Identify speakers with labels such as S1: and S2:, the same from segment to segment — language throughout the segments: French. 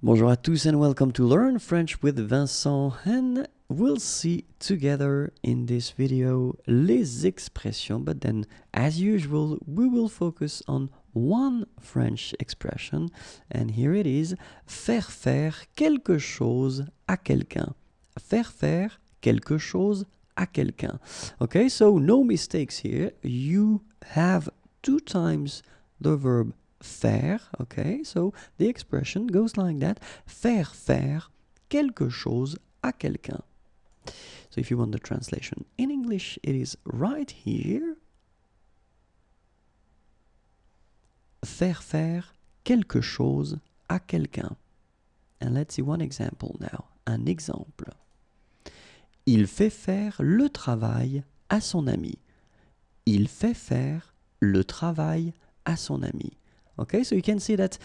S1: Bonjour à tous and welcome to Learn French with Vincent and we'll see together in this video les expressions but then as usual we will focus on one French expression and here it is faire faire quelque chose à quelqu'un faire faire quelque chose à quelqu'un okay so no mistakes here you have two times the verb faire, ok, So the expression goes like that, faire faire quelque chose à quelqu'un. So if you want the translation in English, it is right here. Faire faire quelque chose à quelqu'un. And let's see one example now. Un exemple. Il fait faire le travail à son ami. Il fait faire le travail à son ami. Okay, so you can see that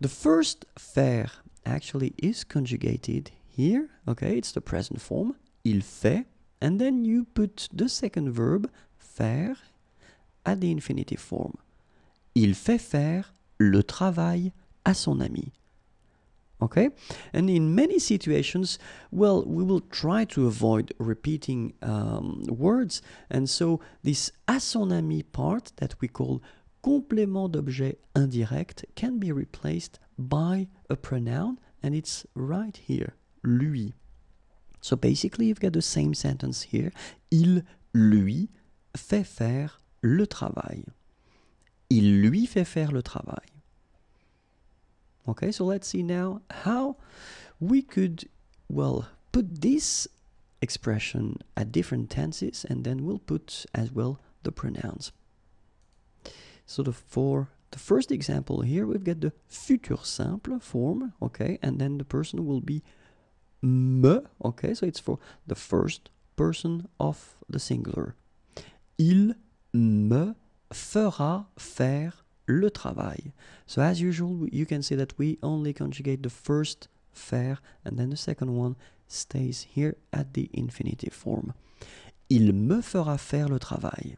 S1: the first faire actually is conjugated here. Okay, it's the present form, il fait. And then you put the second verb, faire, at the infinitive form. Il fait faire le travail à son ami. Okay? And in many situations, well, we will try to avoid repeating um, words. And so this à son ami part that we call complément d'objet indirect can be replaced by a pronoun, and it's right here, lui. So basically, you've got the same sentence here. Il lui fait faire le travail. Il lui fait faire le travail. Okay, so let's see now how we could, well, put this expression at different tenses and then we'll put as well the pronouns. So for the first example here, we've got the future simple form, okay, and then the person will be me, okay, so it's for the first person of the singular. Il me fera faire le travail. So as usual, you can see that we only conjugate the first faire and then the second one stays here at the infinitive form. Il me fera faire le travail.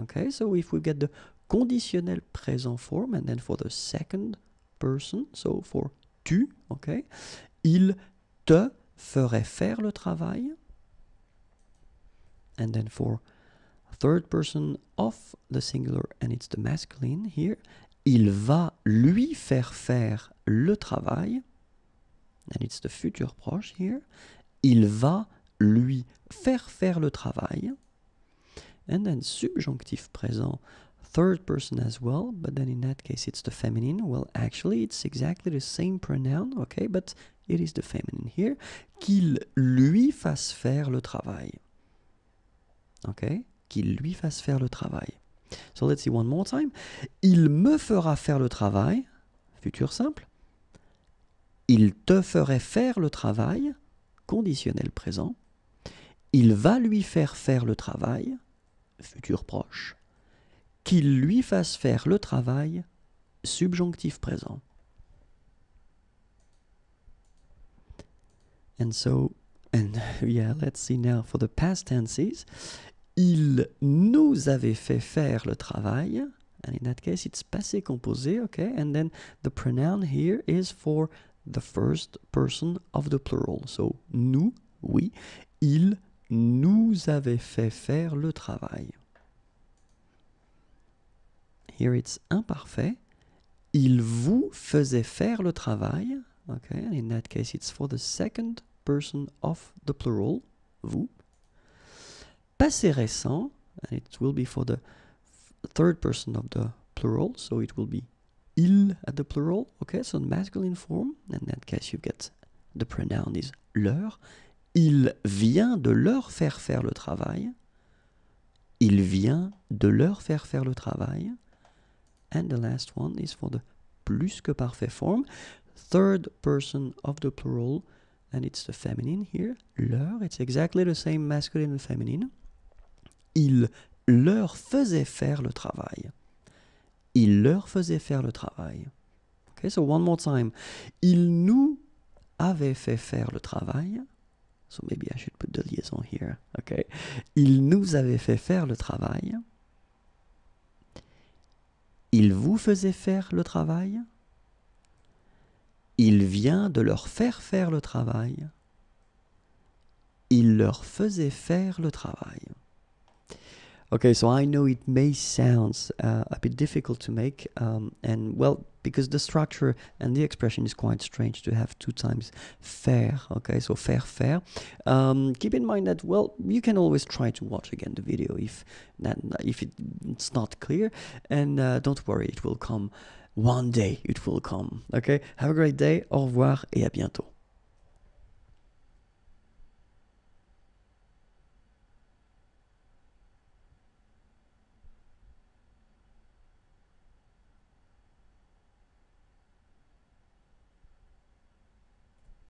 S1: Okay, so if we get the conditionnel présent form, and then for the second person, so for tu, okay il te ferait faire le travail, and then for third person of the singular, and it's the masculine here, il va lui faire faire le travail, and it's the future proche here, il va lui faire faire le travail, and then subjonctif présent third person as well, but then in that case it's the feminine. Well, actually, it's exactly the same pronoun, okay, but it is the feminine here. Qu'il lui fasse faire le travail. Okay, qu'il lui fasse faire le travail. So let's see one more time. Il me fera faire le travail, futur simple. Il te ferait faire le travail, conditionnel présent. Il va lui faire faire le travail, futur proche qu'il lui fasse faire le travail subjonctif présent. And so, and yeah, let's see now for the past tenses. Il nous avait fait faire le travail. And in that case, it's passé composé, okay? And then the pronoun here is for the first person of the plural. So, nous, oui. Il nous avait fait faire le travail. Here it's imparfait. Il vous faisait faire le travail. Okay, and in that case it's for the second person of the plural, vous. Passé récent, and it will be for the third person of the plural, so it will be il at the plural, okay, so masculine form, in that case you get the pronoun is leur. Il vient de leur faire faire le travail. Il vient de leur faire faire le travail. And the last one is for the plus que parfait form, third person of the plural, and it's the feminine here, leur, it's exactly the same masculine and feminine. Il leur faisait faire le travail. Il leur faisait faire le travail. Okay, so one more time. Il nous avait fait faire le travail. So maybe I should put the liaison here. Okay. Il nous avait fait faire le travail il vous faisait faire le travail, il vient de leur faire faire le travail, il leur faisait faire le travail. Okay, so I know it may sound uh, a bit difficult to make, um, and well, because the structure and the expression is quite strange to have two times fair. Okay, so fair, fair. Um, keep in mind that well, you can always try to watch again the video if that if it, it's not clear, and uh, don't worry, it will come. One day it will come. Okay, have a great day. Au revoir et à bientôt.